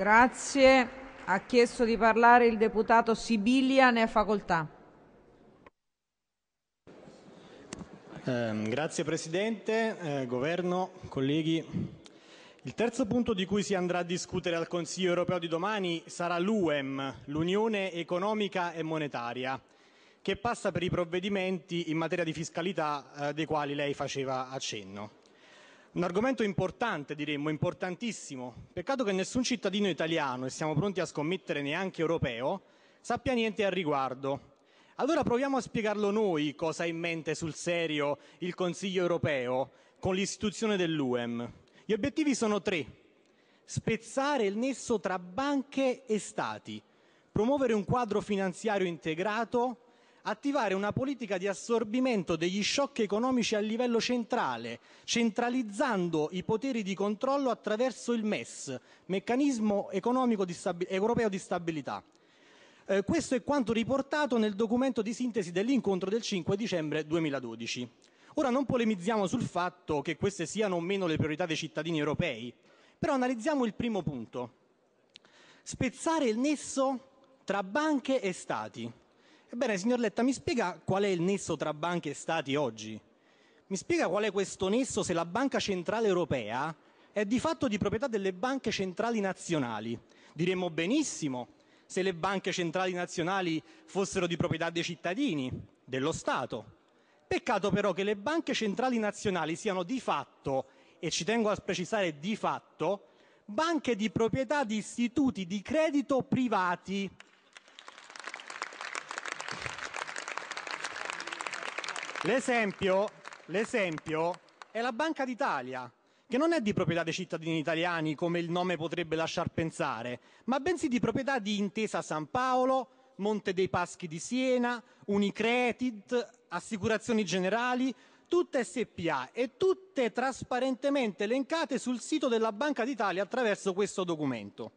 Grazie. Ha chiesto di parlare il deputato Sibilia, ne ha facoltà. Eh, grazie Presidente, eh, Governo, colleghi. Il terzo punto di cui si andrà a discutere al Consiglio europeo di domani sarà l'UEM, l'Unione economica e monetaria, che passa per i provvedimenti in materia di fiscalità eh, dei quali lei faceva accenno un argomento importante, diremmo importantissimo. Peccato che nessun cittadino italiano, e siamo pronti a scommettere neanche europeo, sappia niente al riguardo. Allora proviamo a spiegarlo noi cosa ha in mente sul serio il Consiglio europeo con l'istituzione dell'UEM. Gli obiettivi sono tre. Spezzare il nesso tra banche e stati, promuovere un quadro finanziario integrato attivare una politica di assorbimento degli *shock* economici a livello centrale, centralizzando i poteri di controllo attraverso il MES (Meccanismo europeo di stabilità). Eh, questo è quanto riportato nel documento di sintesi dell'incontro del 5 dicembre 2012. Ora, non polemizziamo sul fatto che queste siano o meno le priorità dei cittadini europei, però analizziamo il primo punto: spezzare il nesso tra banche e Stati. Ebbene, signor Letta, mi spiega qual è il nesso tra banche e Stati oggi? Mi spiega qual è questo nesso se la Banca Centrale Europea è di fatto di proprietà delle banche centrali nazionali? Diremmo benissimo se le banche centrali nazionali fossero di proprietà dei cittadini, dello Stato. Peccato però che le banche centrali nazionali siano di fatto, e ci tengo a precisare di fatto, banche di proprietà di istituti di credito privati L'esempio, l'esempio è la Banca d'Italia, che non è di proprietà dei cittadini italiani, come il nome potrebbe lasciar pensare, ma bensì di proprietà di Intesa San Paolo, Monte dei Paschi di Siena, Unicredit, Assicurazioni Generali, tutte SPA e tutte trasparentemente elencate sul sito della Banca d'Italia attraverso questo documento.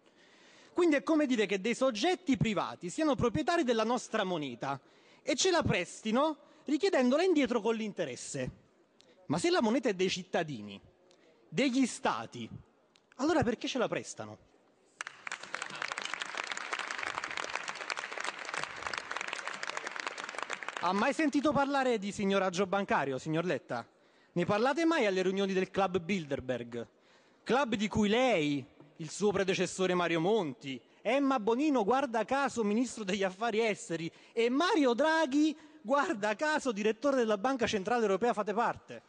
Quindi è come dire che dei soggetti privati siano proprietari della nostra moneta e ce la prestino richiedendola indietro con l'interesse. Ma se la moneta è dei cittadini, degli stati, allora perché ce la prestano? Ha mai sentito parlare di signoraggio bancario, signor Letta? Ne parlate mai alle riunioni del club Bilderberg? Club di cui lei, il suo predecessore Mario Monti, Emma Bonino, guarda caso ministro degli affari esteri, e Mario Draghi, guarda caso direttore della Banca Centrale Europea fate parte.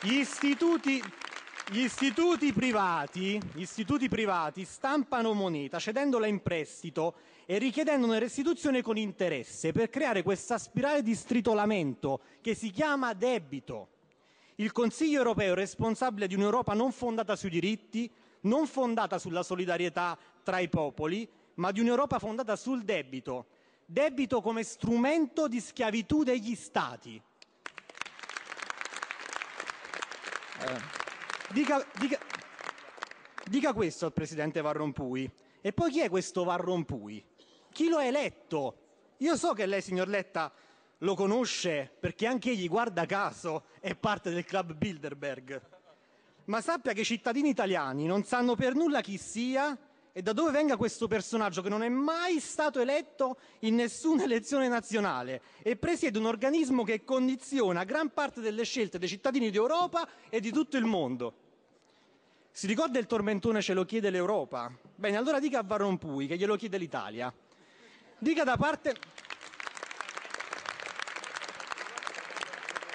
Gli istituti, gli istituti, privati, gli istituti privati stampano moneta cedendola in prestito e richiedendo una restituzione con interesse per creare questa spirale di stritolamento che si chiama debito. Il Consiglio europeo è responsabile di un'Europa non fondata sui diritti, non fondata sulla solidarietà tra i popoli, ma di un'Europa fondata sul debito, debito come strumento di schiavitù degli Stati. Eh. Dica, dica, dica questo al Presidente Varrompui. E poi chi è questo Varrompui? Chi lo ha eletto? Io so che lei, signor Letta, lo conosce perché anche egli, guarda caso, è parte del club Bilderberg. Ma sappia che i cittadini italiani non sanno per nulla chi sia e da dove venga questo personaggio che non è mai stato eletto in nessuna elezione nazionale e presiede un organismo che condiziona gran parte delle scelte dei cittadini d'Europa e di tutto il mondo. Si ricorda il tormentone ce lo chiede l'Europa? Bene, allora dica a Van Pui che glielo chiede l'Italia. Dica da parte...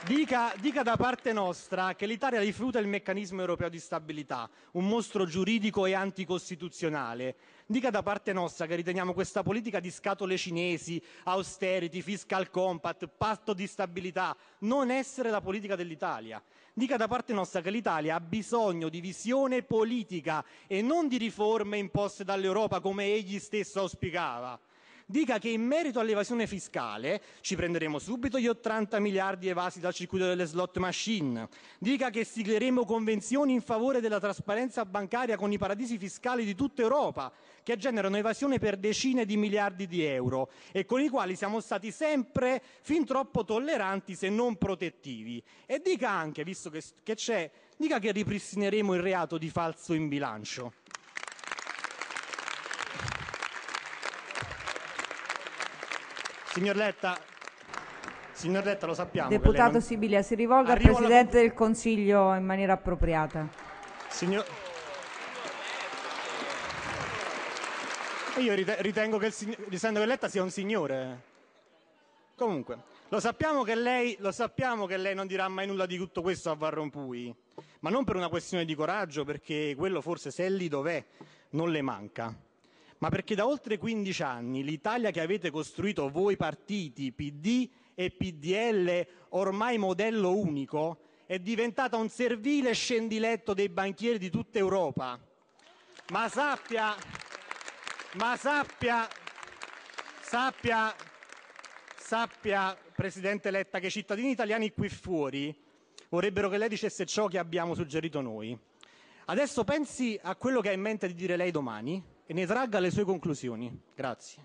dica da parte nostra che l'Italia rifiuta il meccanismo europeo di stabilità, un mostro giuridico e anticostituzionale. Dica da parte nostra che riteniamo questa politica di scatole cinesi, austerity, fiscal compact, patto di stabilità non essere la politica dell'Italia. Dica da parte nostra che l'Italia ha bisogno di visione politica e non di riforme imposte dall'Europa come egli stesso auspicava dica che in merito all'evasione fiscale ci prenderemo subito gli 80 miliardi evasi dal circuito delle slot machine; dica che sigleremo convenzioni in favore della trasparenza bancaria con i paradisi fiscali di tutta Europa, che generano evasione per decine di miliardi di euro e con i quali siamo stati sempre fin troppo tolleranti se non protettivi; e dica anche, visto che c'è, che ripristineremo il reato di falso in bilancio. Signor Letta, signor Letta, lo sappiamo. Deputato non- Sibilia, si rivolga al Arrivo alla Presidente del Consiglio in maniera appropriata. Signor- Io ritengo che il sign- Lisandro Letta sia un signore. Comunque, lo sappiamo, che lei, lo sappiamo che lei non dirà mai nulla di tutto questo a Varrompui, ma non per una questione di coraggio, perché quello forse se è lì dov'è non le manca, ma perché da oltre 15 anni l'Italia che avete costruito voi partiti PD e PdL, ormai modello unico, è diventata un servile scendiletto dei banchieri di tutta Europa. Ma sappia, ma sappia, sappia, sappia, Presidente Letta, che i cittadini italiani qui fuori vorrebbero che lei dicesse ciò che abbiamo suggerito noi. Adesso pensi a quello che ha in mente di dire lei domani e ne tragga le sue conclusioni. Grazie.